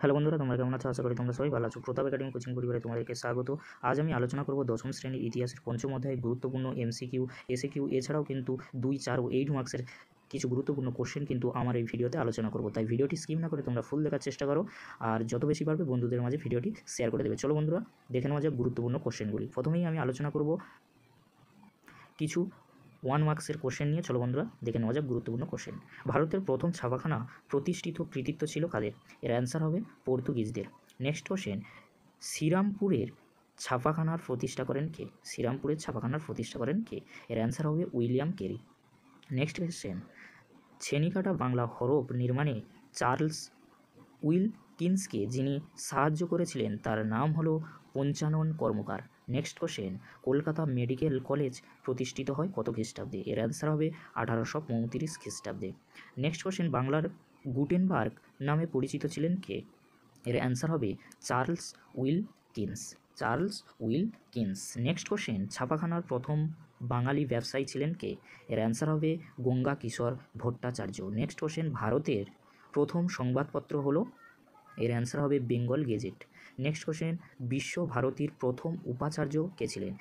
hello বন্ধুরা তোমরা কেমন আছো আশা করি তোমরা সবাই ভালো আছো প্রতাপ একাডেমি কোচিং পরিবারে তোমাদেরকে স্বাগত আজ আমি আলোচনা করব দশম শ্রেণীর ইতিহাসের পঞ্চম অধ্যায়ে গুরুত্বপূর্ণ এমসিকিউ এসিকিউ এছাড়াও কিন্তু দুই চার ও এইট মার্কসের কিছু গুরুত্বপূর্ণ কোশ্চেন কিন্তু আমার এই ভিডিওতে আলোচনা করব তাই ভিডিওটি স্কিপ না করে তোমরা ফুল দেখার চেষ্টা করো আর যত বেশি পারবে বন্ধুদের মাঝে ভিডিওটি শেয়ার করে দেবে চলো বন্ধুরা দেখে নেওয়া যাক গুরুত্বপূর্ণ কোশ্চেনগুলি প্রথমেই আমি আলোচনা করব কিছু ওয়ান মার্কসের কোশ্চেন নিয়ে চলো বন্ধুরা দেখে নেওয়া যাক গুরুত্বপূর্ণ কোশ্চেন ভারতের প্রথম ছাপাখানা প্রতিষ্ঠিত কৃতিত্ব ছিল কাদের এর অ্যান্সার হবে পর্তুগিজদের নেক্সট কোশ্চেন শ্রীরামপুরের ছাপাখানার প্রতিষ্ঠা করেন কে শ্রীরামপুরের ছাপাখানার প্রতিষ্ঠা করেন কে এর অ্যান্সার হবে উইলিয়াম কেরি নেক্সট কোশ্চেন ছেনিকাটা বাংলা হরফ নির্মাণে চার্লস উইল কিন্সকে যিনি সাহায্য করেছিলেন তার নাম হলো Panchanan Karmakar next question Kolkata medical college প্রতিষ্ঠিত হয় কত খ্রিস্টাব্দে এর অ্যান্সার হবে আঠারোশো পঁয়ত্রিশ খ্রিস্টাব্দে নেক্সট কোশ্চেন বাংলার গুটেনবার্গ নামে পরিচিত ছিলেন কে এর অ্যান্সার হবে Charles Wilkins Charles Wilkins next question ছাপাখানার প্রথম বাঙালি ব্যবসায়ী ছিলেন কে এর অ্যান্সার হবে গঙ্গা কিশোর ভট্টাচার্য নেক্সট কোশ্চেন ভারতের প্রথম সংবাদপত্র হলো এর অ্যান্সার হবে বেঙ্গল গেজেট নেক্সট কোশ্চেন বিশ্বভারতীর প্রথম উপাচার্য কে ছিলেন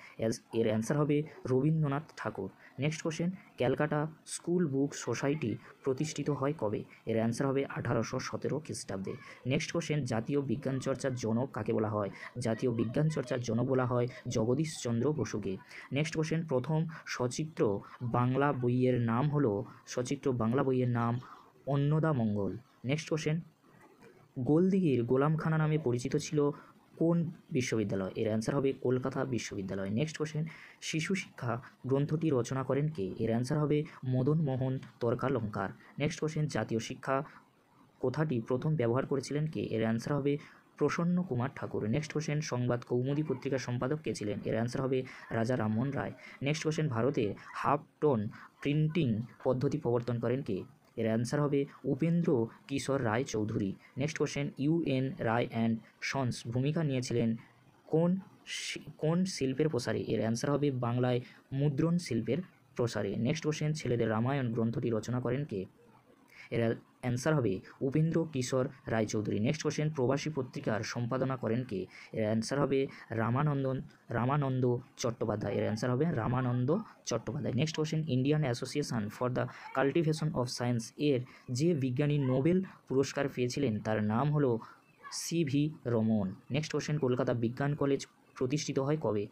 এর অ্যান্সার হবে Rabindranath Thakur next question Calcutta school book society প্রতিষ্ঠিত হয় কবে এর অ্যান্সার হবে আঠারোশো সতেরো খ্রিস্টাব্দে নেক্সট কোশ্চেন জাতীয় বিজ্ঞান চর্চার জনক কাকে বলা হয় জাতীয় বিজ্ঞান চর্চার জনক বলা হয় জগদীশচন্দ্র বসুকে নেক্সট কোশ্চেন প্রথম সচিত্র বাংলা বইয়ের নাম হলো সচিত্র বাংলা বইয়ের নাম অন্নদা মঙ্গল নেক্সট কোশ্চেন গোলদিঘির গোলামখানা নামে পরিচিত ছিল কোন বিশ্ববিদ্যালয় এর অ্যান্সার হবে কলকাতা বিশ্ববিদ্যালয় নেক্সট কোশ্চেন শিশু শিক্ষা গ্রন্থটি রচনা করেন কে এর অ্যান্সার হবে মদন মোহন তর্কালঙ্কার নেক্সট কোশ্চেন জাতীয় শিক্ষা কথাটি প্রথম ব্যবহার করেছিলেন কে এর অ্যান্সার হবে প্রসন্ন কুমার ঠাকুর নেক্সট কোশ্চেন সংবাদ কৌমুদী পত্রিকার সম্পাদক কে ছিলেন এর অ্যান্সার হবে রাজা রামমোহন রায় নেক্সট কোশ্চেন ভারতে হাফ টোন প্রিন্টিং পদ্ধতি প্রবর্তন করেন কে এর অ্যান্সার হবে Upendra Kishore Ray Chowdhury next question UN Roy and sons ভূমিকা নিয়েছিলেন কোন কোন শিল্পের প্রসারে এর অ্যান্সার হবে বাংলায় মুদ্রণ শিল্পের প্রসারে নেক্সট কোশ্চেন ছেলেদের রামায়ণ গ্রন্থটি রচনা করেন কে এর অ্যান্সার হবে উপেন্দ্র কিশোর রায়চৌধুরী নেক্সট কোশ্চেন প্রবাসী পত্রিকার সম্পাদনা করেন কে এর অ্যান্সার হবে রামানন্দন রামানন্দ চট্টোপাধ্যায় এর অ্যান্সার হবে Ramananda Chattopadhyay next question Indian association for the cultivation of science এর যে বিজ্ঞানী নোবেল পুরস্কার পেয়েছিলেন তার নাম হলো C V Raman next question Kolkata বিজ্ঞান কলেজ প্রতিষ্ঠিত হয় কবে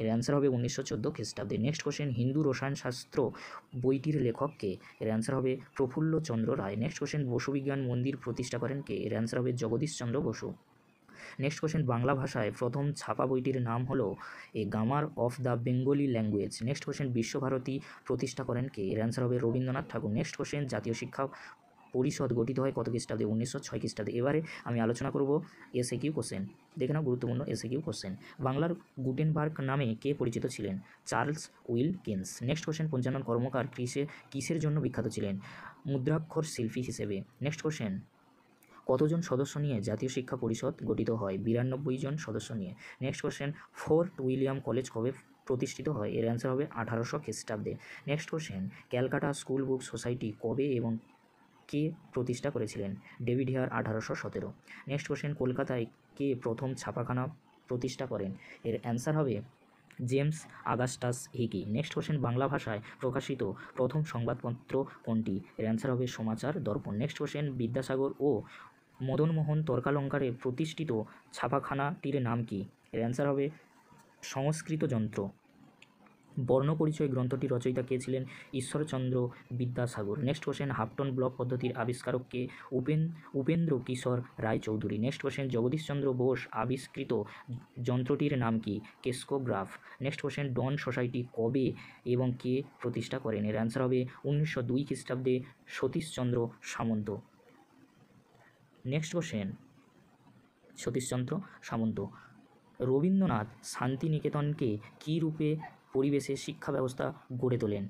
এর অ্যান্সার হবে উনিশশো চোদ্দো খ্রিস্টাব্দে নেক্সট কোশ্চেন হিন্দু রসায়ন শাস্ত্র বইটির লেখককে এর অ্যান্সার হবে চন্দ্র রায় নেক্সট কোশ্চেন বসুবিজ্ঞান মন্দির প্রতিষ্ঠা করেন কে এর অ্যান্সার হবে জগদীশচন্দ্র বসু নেক্সট কোশ্চেন বাংলা ভাষায় প্রথম ছাপা বইটির নাম হলো a grammar of the Bengali language next question Visva Bharati প্রতিষ্ঠা করেন কে এর অ্যান্সার হবে রবীন্দ্রনাথ ঠাকুর নেক্সট কোশ্চেন জাতীয় শিক্ষা পরিষদ গঠিত হয় কত খ্রিস্টাব্দে উনিশশো ছয় খ্রিস্টাব্দে এবারে আমি আলোচনা করব এসে কিউ কোশ্চেন দেখে নাও গুরুত্বপূর্ণ এসে কিউ কোশ্চেন বাংলার গুটেনবার্গ নামে কে পরিচিত ছিলেন Charles Wilkins next question Panchanan Karmakar কৃষে কিসের জন্য বিখ্যাত ছিলেন মুদ্রাক্ষর শিল্পী হিসেবে নেক্সট কোশ্চেন কতজন সদস্য নিয়ে জাতীয় শিক্ষা পরিষদ গঠিত হয় বিরানব্বই জন সদস্য নিয়ে next question Fort William college কবে প্রতিষ্ঠিত হয় এর অ্যান্সার হবে আঠারোশো খ্রিস্টাব্দে next question Calcutta school book society কবে এবং কে প্রতিষ্ঠা করেছিলেন ডেভিড হেয়ার আঠারোশো সতেরো নেক্সট কোশ্চেন কলকাতায় কে প্রথম ছাপাখানা প্রতিষ্ঠা করেন এর অ্যান্সার হবে James Augustus Hicky next question Bangla ভাষায় প্রকাশিত প্রথম সংবাদপত্র কোনটি এর অ্যান্সার হবে সমাচার দর্পণ নেক্সট কোশ্চেন বিদ্যাসাগর ও মদনমোহন তর্কালঙ্কারে প্রতিষ্ঠিত ছাপাখানাটির নাম কি এর অ্যান্সার হবে সংস্কৃত যন্ত্র বর্ণপরিচয় গ্রন্থটি রচয়িতা কে ছিলেন Ishwarchandra Vidyasagar next question halftone block পদ্ধতির আবিষ্কারককে উপেন উপেন্দ্র কিশোর রায়চৌধুরী নেক্সট কোশ্চেন জগদীশচন্দ্র বোস আবিষ্কৃত যন্ত্রটির নাম কি crescograph next question Dawn society কবে এবং কে প্রতিষ্ঠা করেন এর অ্যান্সার হবে উনিশশো দুই খ্রিস্টাব্দে সতীশচন্দ্র সামন্ত নেক্সট কোশ্চেন সতীশচন্দ্র সামন্ত রবীন্দ্রনাথ শান্তিনিকেতনকে কী রূপে পরিবেশে শিক্ষা ব্যবস্থা গড়ে তোলেন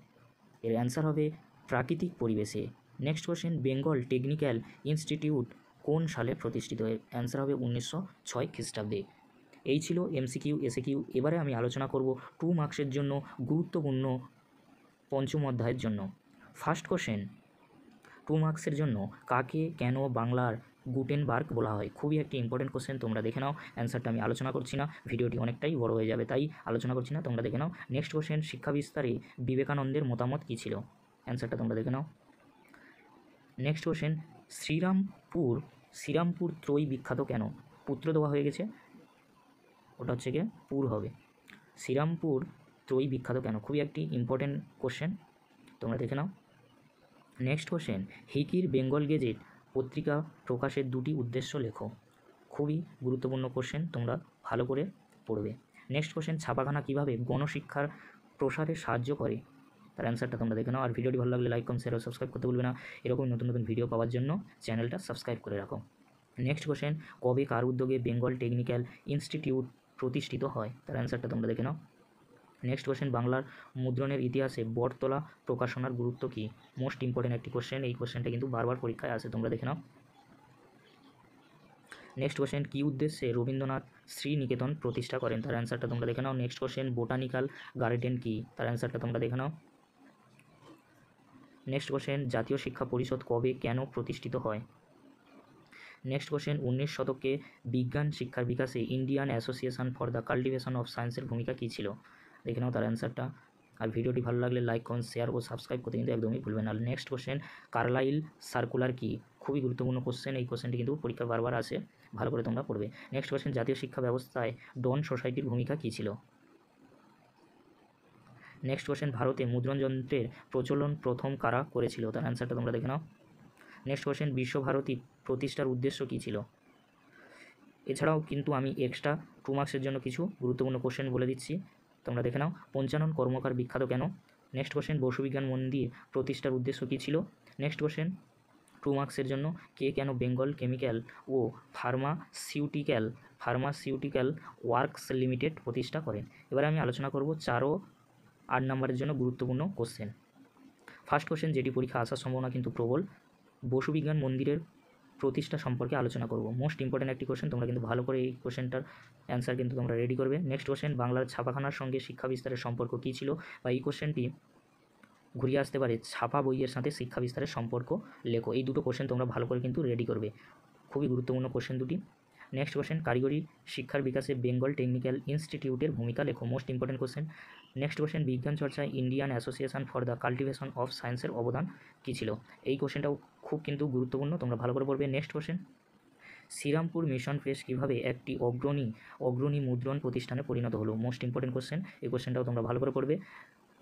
এর অ্যান্সার হবে প্রাকৃতিক পরিবেশে next question Bengal technical institute কোন সালে প্রতিষ্ঠিত অ্যান্সার হবে উনিশশো ছয় খ্রিস্টাব্দে এই ছিল এমসিকিউ এসিকিউ এবারে আমি আলোচনা করব টু মার্কসের জন্য গুরুত্বপূর্ণ পঞ্চম অধ্যায়ের জন্য ফার্স্ট কোশ্চেন টু মার্কসের জন্য কাকে কেন বাংলার গুটেনবার্গ বলা হয় খুবই একটি ইম্পর্টেন্ট কোশ্চেন তোমরা দেখে নাও অ্যান্সারটা আমি আলোচনা করছি না ভিডিওটি অনেকটাই বড় হয়ে যাবে তাই আলোচনা করছি না তোমরা দেখে নাও নেক্সট কোশ্চেন শিক্ষা বিস্তারে বিবেকানন্দের মতামত কী ছিল অ্যান্সারটা তোমরা দেখে নাও নেক্সট কোশ্চেন শ্রীরামপুর শ্রীরামপুর ত্রয়ী বিখ্যাত কেন পুত্র দেওয়া হয়ে গেছে ওটা হচ্ছে গিয়ে পুর হবে শ্রীরামপুর ত্রয়ী বিখ্যাত কেন খুবই একটি ইম্পর্টেন্ট কোশ্চেন তোমরা দেখে নাও নেক্সট কোশ্চেন হিকির বেঙ্গল গেজেট পত্রিকা প্রকাশের দুটি উদ্দেশ্য লেখো খুবই গুরুত্বপূর্ণ কোশ্চেন তোমরা ভালো করে পড়বে নেক্সট কোশ্চেন ছাপাখানা কীভাবে গণশিক্ষার প্রসারে সাহায্য করে তার অ্যান্সারটা তোমরা দেখে নাও আর ভিডিওটি ভালো লাগলে লাইক কম শেয়ার সাবস্ক্রাইব করতে বলবে না এরকম নতুন নতুন ভিডিও পাওয়ার জন্য চ্যানেলটা সাবস্ক্রাইব করে রাখো নেক্সট কোশ্চেন কবে কার উদ্যোগে বেঙ্গল টেকনিক্যাল ইনস্টিটিউট প্রতিষ্ঠিত হয় তার অ্যান্সারটা তোমরা দেখে নাও নেক্সট কোয়েশ্চেন বাংলার মুদ্রণের ইতিহাসে বটতলা প্রকাশনার গুরুত্ব কী মোস্ট ইম্পর্টেন্ট একটি কোশ্চেন এই কোয়েশ্চেনটা কিন্তু বারবার পরীক্ষায় আসে তোমরা দেখে নাও নেক্সট কোয়েশ্চেন কী উদ্দেশ্যে রবীন্দ্রনাথ শ্রীনিকেতন প্রতিষ্ঠা করেন তার অ্যান্সারটা তোমরা দেখে নাও নেক্সট কোয়েশ্চেন বোটানিক্যাল গার্ডেন কী তার অ্যান্সারটা তোমরা দেখে নাও নেক্সট কোয়েশ্চেন জাতীয় শিক্ষা পরিষদ কবে কেন প্রতিষ্ঠিত হয় নেক্সট কোশ্চেন উনিশ শতকে বিজ্ঞান শিক্ষার বিকাশে Indian association for the cultivation of সায়েন্সের ভূমিকা কী ছিল দেখে নাও তার অ্যান্সারটা আর ভিডিওটি ভালো লাগলে লাইক করুন শেয়ার ও সাবস্ক্রাইব করতে কিন্তু একদমই ভুলবেন না নেক্সট কোশ্চেন কার্লাইল সার্কুলার কি খুবই গুরুত্বপূর্ণ কোশ্চেন এই কোশ্চেনটি কিন্তু পরীক্ষা বারবার আসে ভালো করে তোমরা পড়বে নেক্সট কোশ্চেন জাতীয় শিক্ষা ব্যবস্থায় ডন সোসাইটির ভূমিকা কী ছিল নেক্সট কোশ্চেন ভারতে মুদ্রণযন্ত্রের প্রচলন প্রথম কারা করেছিল তার অ্যান্সারটা তোমরা দেখে নাও নেক্সট কোশ্চেন বিশ্বভারতী প্রতিষ্ঠার উদ্দেশ্য কী ছিল এছাড়াও কিন্তু আমি এক্সট্রা টু মার্কসের জন্য কিছু গুরুত্বপূর্ণ কোশ্চেন বলে দিচ্ছি তোমরা দেখে নাও পঞ্চানন কর্মকার বিখ্যাত কেন নেক্সট কোশ্চেন বসুবিজ্ঞান মন্দির প্রতিষ্ঠার উদ্দেশ্য কী ছিল নেক্সট কোশ্চেন টু মার্কসের জন্য কে কেন বেঙ্গল কেমিক্যাল ও ফার্মাসিউটিক্যাল ফার্মাসিউটিক্যাল ওয়ার্কস লিমিটেড প্রতিষ্ঠা করেন এবারে আমি আলোচনা করব চারো আট নম্বরের জন্য গুরুত্বপূর্ণ কোশ্চেন ফার্স্ট কোশ্চেন যেটি পরীক্ষা আসার সম্ভাবনা কিন্তু প্রবল বসুবিজ্ঞান মন্দিরের প্রতিষ্ঠা সম্পর্কে আলোচনা করব মোস্ট ইম্পর্টেন্ট একটি কোশ্চেন তোমরা কিন্তু ভালো করে এই কোশ্চেনটার অ্যান্সার কিন্তু তোমরা রেডি করবে নেক্সট কোশ্চেন বাংলার ছাপাখানার সঙ্গে শিক্ষা বিস্তারের সম্পর্ক কী ছিল বা এই কোশ্চেনটি ঘুরিয়ে আসতে পারে ছাপা বইয়ের সাথে শিক্ষা বিস্তারের সম্পর্ক লেখো এই দুটো কোশ্চেন তোমরা ভালো করে কিন্তু রেডি করবে খুবই গুরুত্বপূর্ণ কোশ্চেন দুটি নেক্সট কোশ্চেন কারিগরি শিক্ষার বিকাশে বেঙ্গল টেকনিক্যাল ইনস্টিটিউটের ভূমিকা লেখো most important question next question বিজ্ঞান চর্চায় Indian association for the cultivation of সায়েন্সের অবদান কী ছিল এই কোশ্চেনটাও খুব কিন্তু গুরুত্বপূর্ণ তোমরা ভালো করে পড়বে next question Serampore mission face কীভাবে একটি অগ্রণী অগ্রণী মুদ্রণ প্রতিষ্ঠানে পরিণত হলো মোস্ট ইম্পর্টেন্ট কোশ্চেন এই কোশ্চেনটাও তোমরা ভালো করে পড়বে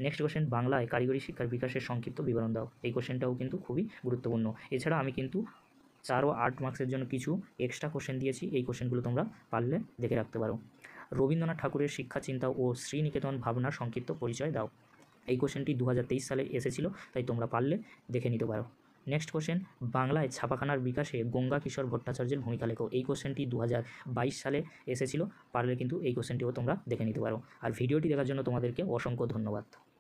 নেক্সট কোশ্চেন বাংলায় কারিগরি শিক্ষার বিকাশের সংক্ষিপ্ত বিবরণ দাও এই কোশ্চেনটাও কিন্তু খুবই গুরুত্বপূর্ণ এছাড়া আমি কিন্তু চার ও আট মার্কসের জন্য কিছু এক্সট্রা কোশ্চেন দিয়েছি এই কোশ্চেনগুলো তোমরা পারলে দেখে রাখতে পারো রবীন্দ্রনাথ ঠাকুরের শিক্ষা চিন্তা ও শ্রীনিকেতন ভাবনার সংক্ষিপ্ত পরিচয় দাও এই কোশ্চেনটি দু সালে এসেছিল তাই তোমরা পারলে দেখে নিতে পারো নেক্সট কোশ্চেন বাংলায় ছাপাখানার বিকাশে গঙ্গা কিশোর ভট্টাচার্যের ভূমিকা লেখো এই কোশ্চেনটি দু সালে এসেছিল পারলে কিন্তু এই কোশ্চেনটিও তোমরা দেখে নিতে পারো আর ভিডিওটি দেখার জন্য তোমাদেরকে অসংখ্য ধন্যবাদ